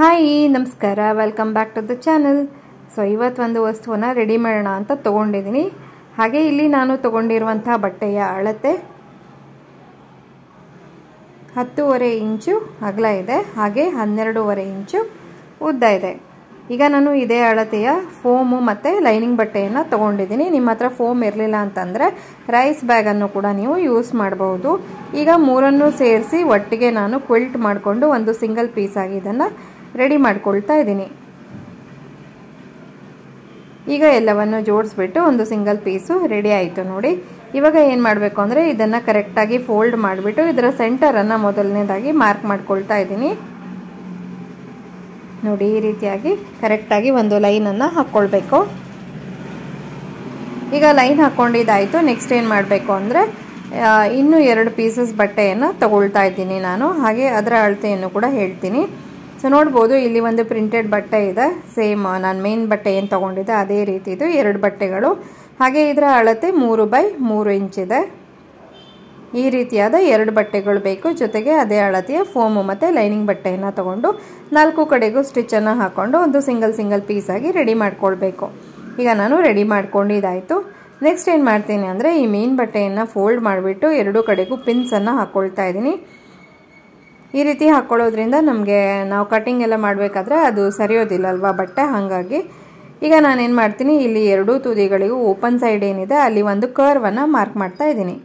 Hi ನಮಸ್ಕಾರ welcome back to the channel so ಇವತ್ತು ಒಂದು ವಸ್ತುವನ್ನ ರೆಡಿ ಮಾಡೋಣ ಅಂತ ತಗೊಂಡಿದ್ದೀನಿ ಹಾಗೆ ಇಲ್ಲಿ ನಾನು ತಗೊಂಡಿರುವಂತಹ ಬಟ್ಟೆಯ ಅಳತೆ ಹತ್ತೂವರೆ ಇಂಚು ಅಗಲ ಇದೆ ಹಾಗೆ ಹನ್ನೆರಡೂವರೆ ಇಂಚು ಉದ್ದ ಇದೆ ಈಗ ನಾನು ಇದೇ ಅಳತೆಯ ಫೋಮು ಮತ್ತು ಲೈನಿಂಗ್ ಬಟ್ಟೆಯನ್ನು ತೊಗೊಂಡಿದ್ದೀನಿ ನಿಮ್ಮ ಹತ್ರ ಫೋಮ್ ಇರಲಿಲ್ಲ ಅಂತಂದರೆ ರೈಸ್ ಬ್ಯಾಗನ್ನು ಕೂಡ ನೀವು ಯೂಸ್ ಮಾಡಬಹುದು ಈಗ ಮೂರನ್ನು ಸೇರಿಸಿ ಒಟ್ಟಿಗೆ ನಾನು ಕ್ವಿಲ್ಟ್ ಮಾಡಿಕೊಂಡು ಒಂದು ಸಿಂಗಲ್ ಪೀಸ್ ಆಗಿ ಇದನ್ನು ರೆಡಿ ಮಾಡ್ಕೊಳ್ತಾ ಇದ್ದೀನಿ ಈಗ ಎಲ್ಲವನ್ನು ಜೋಡಿಸ್ಬಿಟ್ಟು ಒಂದು ಸಿಂಗಲ್ ಪೀಸು ರೆಡಿ ಆಯಿತು ನೋಡಿ ಇವಾಗ ಏನು ಮಾಡಬೇಕು ಅಂದರೆ ಇದನ್ನು ಕರೆಕ್ಟಾಗಿ ಫೋಲ್ಡ್ ಮಾಡಿಬಿಟ್ಟು ಇದರ ಸೆಂಟರನ್ನು ಮೊದಲನೇದಾಗಿ ಮಾರ್ಕ್ ಮಾಡ್ಕೊಳ್ತಾ ಇದ್ದೀನಿ ನೋಡಿ ಈ ರೀತಿಯಾಗಿ ಕರೆಕ್ಟಾಗಿ ಒಂದು ಲೈನನ್ನು ಹಾಕ್ಕೊಳ್ಬೇಕು ಈಗ ಲೈನ್ ಹಾಕ್ಕೊಂಡಿದ್ದಾಯಿತು ನೆಕ್ಸ್ಟ್ ಏನು ಮಾಡಬೇಕು ಅಂದರೆ ಇನ್ನೂ ಎರಡು ಪೀಸಸ್ ಬಟ್ಟೆಯನ್ನು ತಗೊಳ್ತಾ ಇದ್ದೀನಿ ನಾನು ಹಾಗೆ ಅದರ ಅಳತೆಯನ್ನು ಕೂಡ ಹೇಳ್ತೀನಿ ಸೊ ನೋಡ್ಬೋದು ಇಲ್ಲಿ ಒಂದು ಪ್ರಿಂಟೆಡ್ ಬಟ್ಟೆ ಇದೆ ಸೇಮ್ ನಾನು ಮೇನ್ ಬಟ್ಟೆ ಏನು ತೊಗೊಂಡಿದ್ದೆ ಅದೇ ರೀತಿ ಇದು ಎರಡು ಬಟ್ಟೆಗಳು ಹಾಗೆ ಇದರ ಅಳತೆ ಮೂರು ಬೈ ಮೂರು ಇಂಚಿದೆ ಈ ರೀತಿಯಾದ ಎರಡು ಬಟ್ಟೆಗಳು ಬೇಕು ಜೊತೆಗೆ ಅದೇ ಅಳತೆಯ ಫೋಮು ಮತ್ತು ಲೈನಿಂಗ್ ಬಟ್ಟೆಯನ್ನು ತಗೊಂಡು ನಾಲ್ಕು ಕಡೆಗೂ ಸ್ಟಿಚ್ಚನ್ನು ಹಾಕ್ಕೊಂಡು ಒಂದು ಸಿಂಗಲ್ ಸಿಂಗಲ್ ಪೀಸಾಗಿ ರೆಡಿ ಮಾಡ್ಕೊಳ್ಬೇಕು ಈಗ ನಾನು ರೆಡಿ ಮಾಡ್ಕೊಂಡಿದ್ದಾಯಿತು ನೆಕ್ಸ್ಟ್ ಏನು ಮಾಡ್ತೀನಿ ಅಂದರೆ ಈ ಮೇನ್ ಬಟ್ಟೆಯನ್ನು ಫೋಲ್ಡ್ ಮಾಡಿಬಿಟ್ಟು ಎರಡು ಕಡೆಗೂ ಪಿನ್ಸನ್ನು ಹಾಕ್ಕೊಳ್ತಾ ಇದ್ದೀನಿ ಈ ರೀತಿ ಹಾಕ್ಕೊಳ್ಳೋದ್ರಿಂದ ನಮಗೆ ನಾವು ಕಟಿಂಗ್ ಎಲ್ಲ ಮಾಡಬೇಕಾದ್ರೆ ಅದು ಸರಿಯೋದಿಲ್ಲ ಅಲ್ವಾ ಬಟ್ಟೆ ಹಾಗಾಗಿ ಈಗ ನಾನೇನು ಮಾಡ್ತೀನಿ ಇಲ್ಲಿ ಎರಡೂ ತುದಿಗಳಿಗೂ ಓಪನ್ ಸೈಡ್ ಏನಿದೆ ಅಲ್ಲಿ ಒಂದು ಕರ್ವನ್ನು ಮಾರ್ಕ್ ಮಾಡ್ತಾ ಇದ್ದೀನಿ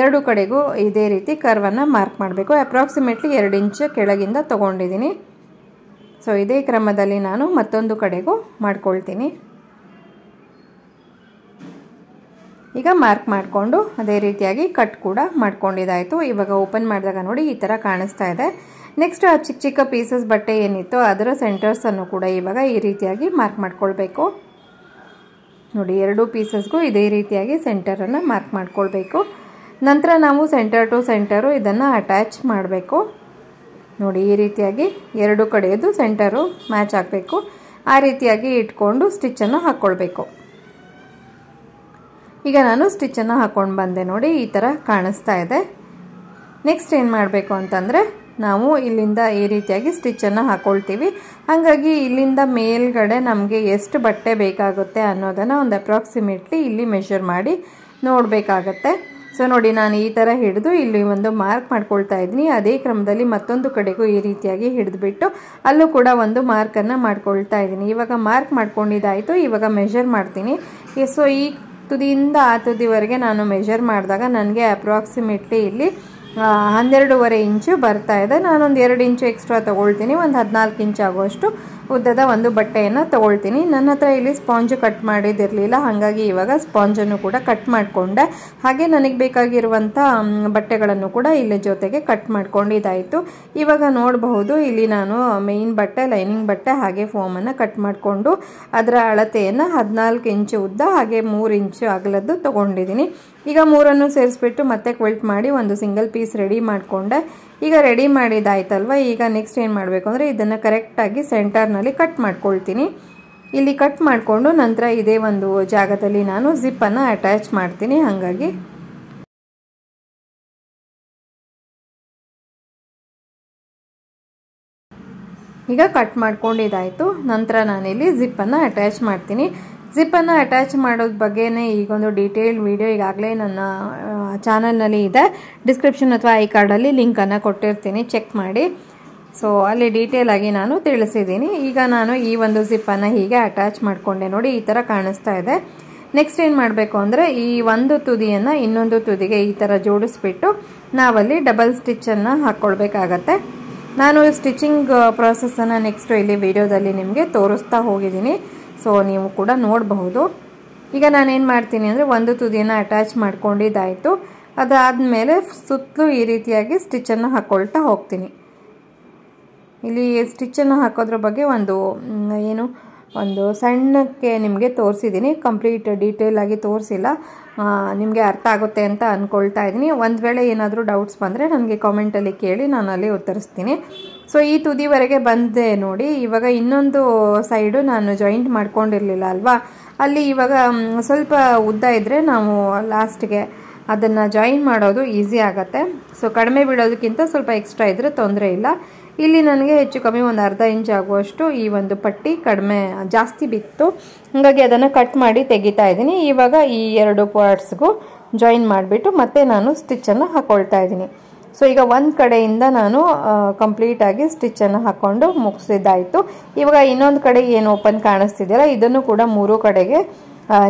ಎರಡು ಕಡೆಗೂ ಇದೇ ರೀತಿ ಕರ್ವನ್ನು ಮಾರ್ಕ್ ಮಾಡಬೇಕು ಅಪ್ರಾಕ್ಸಿಮೇಟ್ಲಿ ಎರಡು ಇಂಚು ಕೆಳಗಿಂದ ತೊಗೊಂಡಿದ್ದೀನಿ ಸೊ ಇದೇ ಕ್ರಮದಲ್ಲಿ ನಾನು ಮತ್ತೊಂದು ಕಡೆಗೂ ಮಾಡ್ಕೊಳ್ತೀನಿ ಈಗ ಮಾರ್ಕ್ ಮಾಡಿಕೊಂಡು ಅದೇ ರೀತಿಯಾಗಿ ಕಟ್ ಕೂಡ ಮಾಡ್ಕೊಂಡಿದ್ದಾಯಿತು ಇವಾಗ ಓಪನ್ ಮಾಡಿದಾಗ ನೋಡಿ ಈ ಥರ ಕಾಣಿಸ್ತಾ ಇದೆ ನೆಕ್ಸ್ಟ್ ಆ ಚಿಕ್ಕ ಚಿಕ್ಕ ಪೀಸಸ್ ಬಟ್ಟೆ ಏನಿತ್ತು ಅದರ ಸೆಂಟರ್ಸನ್ನು ಕೂಡ ಇವಾಗ ಈ ರೀತಿಯಾಗಿ ಮಾರ್ಕ್ ಮಾಡ್ಕೊಳ್ಬೇಕು ನೋಡಿ ಎರಡು ಪೀಸಸ್ಗೂ ಇದೇ ರೀತಿಯಾಗಿ ಸೆಂಟರನ್ನು ಮಾರ್ಕ್ ಮಾಡ್ಕೊಳ್ಬೇಕು ನಂತರ ನಾವು ಸೆಂಟರ್ ಟು ಸೆಂಟರು ಇದನ್ನು ಅಟ್ಯಾಚ್ ಮಾಡಬೇಕು ನೋಡಿ ಈ ರೀತಿಯಾಗಿ ಎರಡು ಕಡೆಯದು ಸೆಂಟರು ಮ್ಯಾಚ್ ಆಗಬೇಕು ಆ ರೀತಿಯಾಗಿ ಇಟ್ಕೊಂಡು ಸ್ಟಿಚನ್ನು ಹಾಕ್ಕೊಳ್ಬೇಕು ಈಗ ನಾನು ಸ್ಟಿಚ್ಚನ್ನು ಹಾಕ್ಕೊಂಡು ಬಂದೆ ನೋಡಿ ಈ ಥರ ಕಾಣಿಸ್ತಾ ಇದೆ ನೆಕ್ಸ್ಟ್ ಏನು ಮಾಡಬೇಕು ಅಂತಂದರೆ ನಾವು ಇಲ್ಲಿಂದ ಈ ರೀತಿಯಾಗಿ ಸ್ಟಿಚ್ಚನ್ನು ಹಾಕ್ಕೊಳ್ತೀವಿ ಹಾಗಾಗಿ ಇಲ್ಲಿಂದ ಮೇಲ್ಗಡೆ ನಮಗೆ ಎಷ್ಟು ಬಟ್ಟೆ ಬೇಕಾಗುತ್ತೆ ಅನ್ನೋದನ್ನು ಒಂದು ಅಪ್ರಾಕ್ಸಿಮೇಟ್ಲಿ ಇಲ್ಲಿ ಮೆಷರ್ ಮಾಡಿ ನೋಡಬೇಕಾಗತ್ತೆ ಸೊ ನೋಡಿ ನಾನು ಈ ಥರ ಹಿಡಿದು ಇಲ್ಲಿ ಒಂದು ಮಾರ್ಕ್ ಮಾಡ್ಕೊಳ್ತಾ ಇದ್ದೀನಿ ಅದೇ ಕ್ರಮದಲ್ಲಿ ಮತ್ತೊಂದು ಕಡೆಗೂ ಈ ರೀತಿಯಾಗಿ ಹಿಡಿದುಬಿಟ್ಟು ಅಲ್ಲೂ ಕೂಡ ಒಂದು ಮಾರ್ಕನ್ನು ಮಾಡ್ಕೊಳ್ತಾ ಇದ್ದೀನಿ ಇವಾಗ ಮಾರ್ಕ್ ಮಾಡ್ಕೊಂಡಿದ್ದಾಯಿತು ಇವಾಗ ಮೆಷರ್ ಮಾಡ್ತೀನಿ ಸೊ ಈ ತುದಿಯಿಂದ ಆ ತುದಿವರೆಗೆ ನಾನು ಮೆಷರ್ ಮಾಡಿದಾಗ ನನಗೆ ಅಪ್ರಾಕ್ಸಿಮೇಟ್ಲಿ ಇಲ್ಲಿ ಹನ್ನೆರಡೂವರೆ ಇಂಚು ಬರ್ತಾ ಇದೆ ನಾನೊಂದು ಎರಡು ಇಂಚು ಎಕ್ಸ್ಟ್ರಾ ತೊಗೊಳ್ತೀನಿ ಒಂದು ಹದಿನಾಲ್ಕು ಇಂಚು ಆಗುವಷ್ಟು ಉದ್ದದ ಒಂದು ಬಟ್ಟೆಯನ್ನು ತಗೊಳ್ತೀನಿ ನನ್ನ ಹತ್ರ ಇಲ್ಲಿ ಸ್ಪಾಂಜು ಕಟ್ ಮಾಡಿದಿರಲಿಲ್ಲ ಹಾಗಾಗಿ ಇವಾಗ ಸ್ಪಾಂಜನ್ನು ಕೂಡ ಕಟ್ ಮಾಡಿಕೊಂಡೆ ಹಾಗೆ ನನಗೆ ಬೇಕಾಗಿರುವಂಥ ಬಟ್ಟೆಗಳನ್ನು ಕೂಡ ಇಲ್ಲಿ ಜೊತೆಗೆ ಕಟ್ ಮಾಡ್ಕೊಂಡಿದ್ದಾಯಿತು ಇವಾಗ ನೋಡಬಹುದು ಇಲ್ಲಿ ನಾನು ಮೇಯ್ನ್ ಬಟ್ಟೆ ಲೈನಿಂಗ್ ಬಟ್ಟೆ ಹಾಗೆ ಫೋಮನ್ನು ಕಟ್ ಮಾಡಿಕೊಂಡು ಅದರ ಅಳತೆಯನ್ನು ಹದಿನಾಲ್ಕು ಇಂಚು ಉದ್ದ ಹಾಗೆ ಮೂರು ಇಂಚು ಅಗಲದ್ದು ತೊಗೊಂಡಿದ್ದೀನಿ ಈಗ ಮೂರನ್ನು ಸೇರಿಸ್ಬಿಟ್ಟು ಮತ್ತೆ ಕ್ವಿಲ್ಟ್ ಮಾಡಿ ಒಂದು ಸಿಂಗಲ್ ಪೀಸ್ ರೆಡಿ ಮಾಡಿಕೊಂಡೆ ಈಗ ರೆಡಿ ಮಾಡಿದ್ದಾಯ್ತಲ್ವ ಈಗ ನೆಕ್ಸ್ಟ್ ಏನು ಮಾಡಬೇಕು ಅಂದರೆ ಇದನ್ನು ಕರೆಕ್ಟಾಗಿ ಸೆಂಟರ್ನಲ್ಲಿ ಕಟ್ ಮಾಡ್ಕೊಳ್ತೀನಿ ಇಲ್ಲಿ ಕಟ್ ಮಾಡಿಕೊಂಡು ನಂತರ ಇದೇ ಒಂದು ಜಾಗದಲ್ಲಿ ನಾನು ಜಿಪ್ಪನ್ನು ಅಟ್ಯಾಚ್ ಮಾಡ್ತೀನಿ ಹಾಗಾಗಿ ಈಗ ಕಟ್ ಮಾಡ್ಕೊಂಡಿದ್ದಾಯಿತು ನಂತರ ನಾನಿಲ್ಲಿ ಜಿಪ್ಪನ್ನು ಅಟ್ಯಾಚ್ ಮಾಡ್ತೀನಿ ಜಿಪ್ಪನ್ನು ಅಟ್ಯಾಚ್ ಮಾಡೋದ್ರ ಬಗ್ಗೆನೇ ಈಗೊಂದು ಡೀಟೇಲ್ಡ್ ವಿಡಿಯೋ ಈಗಾಗಲೇ ನನ್ನ ಚಾನಲ್ನಲ್ಲಿ ಇದೆ ಡಿಸ್ಕ್ರಿಪ್ಷನ್ ಅಥವಾ ಐ ಕಾರ್ಡಲ್ಲಿ ಲಿಂಕನ್ನು ಕೊಟ್ಟಿರ್ತೀನಿ ಚೆಕ್ ಮಾಡಿ ಸೊ ಅಲ್ಲಿ ಡೀಟೇಲ್ ಆಗಿ ನಾನು ತಿಳಿಸಿದ್ದೀನಿ ಈಗ ನಾನು ಈ ಒಂದು ಜಿಪ್ಪನ್ನು ಹೀಗೆ ಅಟ್ಯಾಚ್ ಮಾಡಿಕೊಂಡೆ ನೋಡಿ ಈ ಥರ ಕಾಣಿಸ್ತಾ ಇದೆ ನೆಕ್ಸ್ಟ್ ಏನು ಮಾಡಬೇಕು ಅಂದರೆ ಈ ಒಂದು ತುದಿಯನ್ನು ಇನ್ನೊಂದು ತುದಿಗೆ ಈ ಥರ ಜೋಡಿಸ್ಬಿಟ್ಟು ನಾವಲ್ಲಿ ಡಬಲ್ ಸ್ಟಿಚ್ಚನ್ನು ಹಾಕ್ಕೊಳ್ಬೇಕಾಗತ್ತೆ ನಾನು ಸ್ಟಿಚಿಂಗ್ ಪ್ರಾಸೆಸನ್ನು ನೆಕ್ಸ್ಟು ಇಲ್ಲಿ ವಿಡಿಯೋದಲ್ಲಿ ನಿಮಗೆ ತೋರಿಸ್ತಾ ಹೋಗಿದ್ದೀನಿ ಸೊ ನೀವು ಕೂಡ ನೋಡಬಹುದು ಈಗ ನಾನೇನು ಮಾಡ್ತೀನಿ ಅಂದರೆ ಒಂದು ತುದಿಯನ್ನು ಅಟ್ಯಾಚ್ ಮಾಡ್ಕೊಂಡಿದ್ದಾಯಿತು ಅದಾದಮೇಲೆ ಸುತ್ತಲೂ ಈ ರೀತಿಯಾಗಿ ಸ್ಟಿಚನ್ನು ಹಾಕ್ಕೊಳ್ತಾ ಹೋಗ್ತೀನಿ ಇಲ್ಲಿ ಸ್ಟಿಚ್ಚನ್ನು ಹಾಕೋದ್ರ ಬಗ್ಗೆ ಒಂದು ಏನು ಒಂದು ಸಣ್ಣಕ್ಕೆ ನಿಮಗೆ ತೋರಿಸಿದ್ದೀನಿ ಕಂಪ್ಲೀಟ್ ಡೀಟೇಲ್ ಆಗಿ ತೋರಿಸಿಲ್ಲ ನಿಮಗೆ ಅರ್ಥ ಆಗುತ್ತೆ ಅಂತ ಅಂದ್ಕೊಳ್ತಾ ಇದ್ದೀನಿ ಒಂದು ವೇಳೆ ಏನಾದರೂ ಡೌಟ್ಸ್ ಬಂದರೆ ನನಗೆ ಕಾಮೆಂಟಲ್ಲಿ ಕೇಳಿ ನಾನು ಅಲ್ಲಿ ಉತ್ತರಿಸ್ತೀನಿ ಸೊ ಈ ತುದಿವರೆಗೆ ಬಂದೆ ನೋಡಿ ಇವಾಗ ಇನ್ನೊಂದು ಸೈಡು ನಾನು ಜಾಯಿಂಟ್ ಮಾಡ್ಕೊಂಡಿರಲಿಲ್ಲ ಅಲ್ವಾ ಅಲ್ಲಿ ಇವಾಗ ಸ್ವಲ್ಪ ಉದ್ದ ಇದ್ದರೆ ನಾವು ಲಾಸ್ಟ್ಗೆ ಅದನ್ನು ಜಾಯಿನ್ ಮಾಡೋದು ಈಸಿ ಆಗುತ್ತೆ ಸೊ ಕಡಿಮೆ ಬಿಡೋದಕ್ಕಿಂತ ಸ್ವಲ್ಪ ಎಕ್ಸ್ಟ್ರಾ ಇದ್ದರೆ ತೊಂದರೆ ಇಲ್ಲ ಇಲ್ಲಿ ನನಗೆ ಹೆಚ್ಚು ಕಮ್ಮಿ ಒಂದು ಅರ್ಧ ಇಂಚ್ ಆಗುವಷ್ಟು ಈ ಒಂದು ಪಟ್ಟಿ ಕಡಿಮೆ ಜಾಸ್ತಿ ಬಿತ್ತು ಹಾಗಾಗಿ ಅದನ್ನು ಕಟ್ ಮಾಡಿ ತೆಗಿತಾ ಇದ್ದೀನಿ ಇವಾಗ ಈ ಎರಡು ಪಾರ್ಟ್ಸ್ಗೂ ಜಾಯಿನ್ ಮಾಡಿಬಿಟ್ಟು ಮತ್ತೆ ನಾನು ಸ್ಟಿಚ್ಚನ್ನು ಹಾಕ್ಕೊಳ್ತಾ ಇದ್ದೀನಿ ಸೊ ಈಗ ಒಂದು ಕಡೆಯಿಂದ ನಾನು ಕಂಪ್ಲೀಟಾಗಿ ಸ್ಟಿಚ್ಚನ್ನು ಹಾಕ್ಕೊಂಡು ಮುಗಿಸಿದ್ದಾಯಿತು ಇವಾಗ ಇನ್ನೊಂದು ಕಡೆ ಏನು ಓಪನ್ ಕಾಣಿಸ್ತಿದೆಯಲ್ಲ ಇದನ್ನು ಕೂಡ ಮೂರು ಕಡೆಗೆ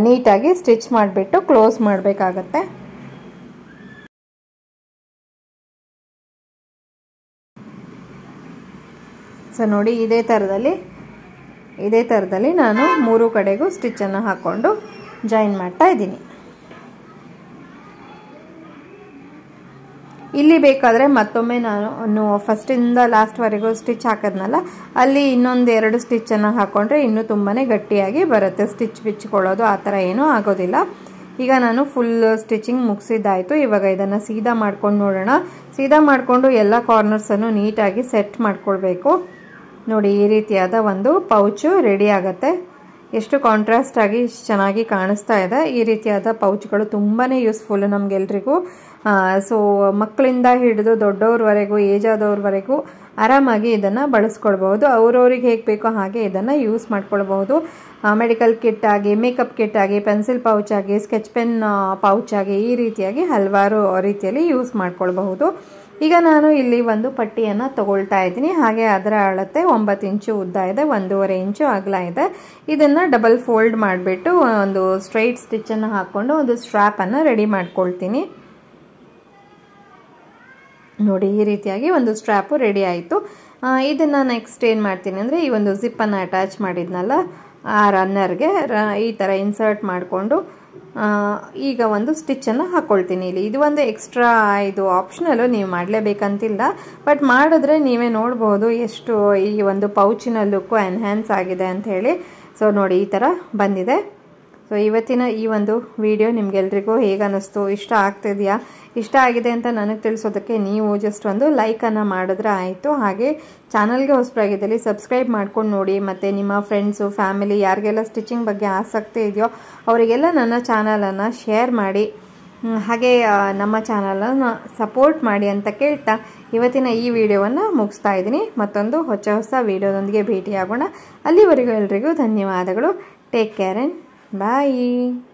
ನೀಟಾಗಿ ಸ್ಟಿಚ್ ಮಾಡಿಬಿಟ್ಟು ಕ್ಲೋಸ್ ಮಾಡಬೇಕಾಗತ್ತೆ ಸೊ ನೋಡಿ ಇದೇ ಥರದಲ್ಲಿ ಇದೇ ಥರದಲ್ಲಿ ನಾನು ಮೂರು ಕಡೆಗೂ ಸ್ಟಿಚ್ಚನ್ನು ಹಾಕ್ಕೊಂಡು ಜಾಯಿನ್ ಮಾಡ್ತಾ ಇದ್ದೀನಿ ಇಲ್ಲಿ ಬೇಕಾದರೆ ಮತ್ತೊಮ್ಮೆ ನಾನು ಫಸ್ಟಿಂದ ಲಾಸ್ಟ್ವರೆಗೂ ಸ್ಟಿಚ್ ಹಾಕಿದ್ನಲ್ಲ ಅಲ್ಲಿ ಇನ್ನೊಂದು ಎರಡು ಸ್ಟಿಚ್ಚನ್ನು ಹಾಕ್ಕೊಂಡ್ರೆ ಇನ್ನೂ ತುಂಬಾ ಗಟ್ಟಿಯಾಗಿ ಬರುತ್ತೆ ಸ್ಟಿಚ್ ಬಿಚ್ಚಿಕೊಳ್ಳೋದು ಆ ಥರ ಏನೂ ಆಗೋದಿಲ್ಲ ಈಗ ನಾನು ಫುಲ್ ಸ್ಟಿಚಿಂಗ್ ಮುಗಿಸಿದ್ದಾಯಿತು ಇವಾಗ ಇದನ್ನು ಸೀದಾ ಮಾಡ್ಕೊಂಡು ನೋಡೋಣ ಸೀದಾ ಮಾಡಿಕೊಂಡು ಎಲ್ಲ ಕಾರ್ನರ್ಸನ್ನು ನೀಟಾಗಿ ಸೆಟ್ ಮಾಡ್ಕೊಳ್ಬೇಕು ನೋಡಿ ಈ ರೀತಿಯಾದ ಒಂದು ಪೌಚು ರೆಡಿ ಆಗುತ್ತೆ ಎಷ್ಟು ಕಾಂಟ್ರಾಸ್ಟ್ ಆಗಿ ಚೆನ್ನಾಗಿ ಕಾಣಿಸ್ತಾ ಇದೆ ಈ ರೀತಿಯಾದ ಪೌಚ್ಗಳು ತುಂಬಾ ಯೂಸ್ಫುಲ್ ನಮಗೆಲ್ರಿಗೂ ಸೊ ಮಕ್ಕಳಿಂದ ಹಿಡಿದು ದೊಡ್ಡವ್ರವರೆಗೂ ಏಜ್ ಆದವ್ರವರೆಗೂ ಆರಾಮಾಗಿ ಇದನ್ನು ಬಳಸ್ಕೊಳ್ಬಹುದು ಅವ್ರವ್ರಿಗೆ ಹೇಗೆ ಬೇಕೋ ಹಾಗೆ ಇದನ್ನು ಯೂಸ್ ಮಾಡ್ಕೊಳ್ಬಹುದು ಮೆಡಿಕಲ್ ಕಿಟ್ ಆಗಿ ಮೇಕಪ್ ಕಿಟ್ ಆಗಿ ಪೆನ್ಸಿಲ್ ಪೌಚ್ ಆಗಿ ಸ್ಕೆಚ್ ಪೆನ್ ಪೌಚ್ ಆಗಿ ಈ ರೀತಿಯಾಗಿ ಹಲವಾರು ರೀತಿಯಲ್ಲಿ ಯೂಸ್ ಮಾಡ್ಕೊಳ್ಬಹುದು ಈಗ ನಾನು ಇಲ್ಲಿ ಒಂದು ಪಟ್ಟಿಯನ್ನು ತಗೊಳ್ತಾ ಇದ್ದೀನಿ ಹಾಗೆ ಅದರ ಅಳತೆ ಒಂಬತ್ತು ಇಂಚು ಉದ್ದ ಇದೆ ಒಂದೂವರೆ ಇಂಚು ಅಗಲ ಇದೆ ಇದನ್ನು ಡಬಲ್ ಫೋಲ್ಡ್ ಮಾಡಿಬಿಟ್ಟು ಒಂದು ಸ್ಟ್ರೈಟ್ ಸ್ಟಿಚ್ಚನ್ನು ಹಾಕ್ಕೊಂಡು ಒಂದು ಸ್ಟ್ರ್ಯಾಪನ್ನು ರೆಡಿ ಮಾಡ್ಕೊಳ್ತೀನಿ ನೋಡಿ ಈ ರೀತಿಯಾಗಿ ಒಂದು ಸ್ಟ್ರ್ಯಾಪು ರೆಡಿ ಆಯಿತು ಇದನ್ನು ನೆಕ್ಸ್ಟ್ ಏನು ಮಾಡ್ತೀನಿ ಅಂದರೆ ಈ ಒಂದು ಜಿಪ್ಪನ್ನು ಅಟ್ಯಾಚ್ ಮಾಡಿದ್ನಲ್ಲ ಆ ರನ್ನರ್ಗೆ ಈ ಥರ ಇನ್ಸರ್ಟ್ ಮಾಡಿಕೊಂಡು ಈಗ ಒಂದು ಸ್ಟಿಚನ್ನು ಹಾಕ್ಕೊಳ್ತೀನಿ ಇಲ್ಲಿ ಇದು ಒಂದು ಎಕ್ಸ್ಟ್ರಾ ಇದು ಆಪ್ಷನಲ್ಲು ನೀವು ಮಾಡಲೇಬೇಕಂತಿಲ್ಲ ಬಟ್ ಮಾಡಿದ್ರೆ ನೀವೇ ನೋಡ್ಬೋದು ಎಷ್ಟು ಈ ಒಂದು ಪೌಚಿನ ಲುಕ್ಕು ಎನ್ಹ್ಯಾನ್ಸ್ ಆಗಿದೆ ಅಂತ ಹೇಳಿ ಸೊ ನೋಡಿ ಈ ಥರ ಬಂದಿದೆ ಸೊ ಇವತ್ತಿನ ಈ ಒಂದು ವಿಡಿಯೋ ನಿಮಗೆಲ್ರಿಗೂ ಹೇಗೆ ಅನ್ನಿಸ್ತು ಇಷ್ಟ ಆಗ್ತಿದೆಯಾ ಇಷ್ಟ ಆಗಿದೆ ಅಂತ ನನಗೆ ತಿಳಿಸೋದಕ್ಕೆ ನೀವು ಜಸ್ಟ್ ಒಂದು ಲೈಕನ್ನು ಮಾಡಿದ್ರೆ ಆಯಿತು ಹಾಗೆ ಚಾನಲ್ಗೆ ಹೊಸಬರಾಗಿದ್ದಲ್ಲಿ ಸಬ್ಸ್ಕ್ರೈಬ್ ಮಾಡ್ಕೊಂಡು ನೋಡಿ ಮತ್ತು ನಿಮ್ಮ ಫ್ರೆಂಡ್ಸು ಫ್ಯಾಮಿಲಿ ಯಾರಿಗೆಲ್ಲ ಸ್ಟಿಚಿಂಗ್ ಬಗ್ಗೆ ಆಸಕ್ತಿ ಇದೆಯೋ ಅವರಿಗೆಲ್ಲ ನನ್ನ ಚಾನಲನ್ನು ಶೇರ್ ಮಾಡಿ ಹಾಗೆ ನಮ್ಮ ಚಾನಲನ್ನು ಸಪೋರ್ಟ್ ಮಾಡಿ ಅಂತ ಕೇಳ್ತಾ ಇವತ್ತಿನ ಈ ವಿಡಿಯೋವನ್ನು ಮುಗಿಸ್ತಾ ಇದ್ದೀನಿ ಮತ್ತೊಂದು ಹೊಸ ಹೊಸ ವಿಡಿಯೋದೊಂದಿಗೆ ಭೇಟಿಯಾಗೋಣ ಅಲ್ಲಿವರೆಗೂ ಎಲ್ರಿಗೂ ಧನ್ಯವಾದಗಳು ಟೇಕ್ ಕೇರ್ ಆ್ಯಂಡ್ Bye.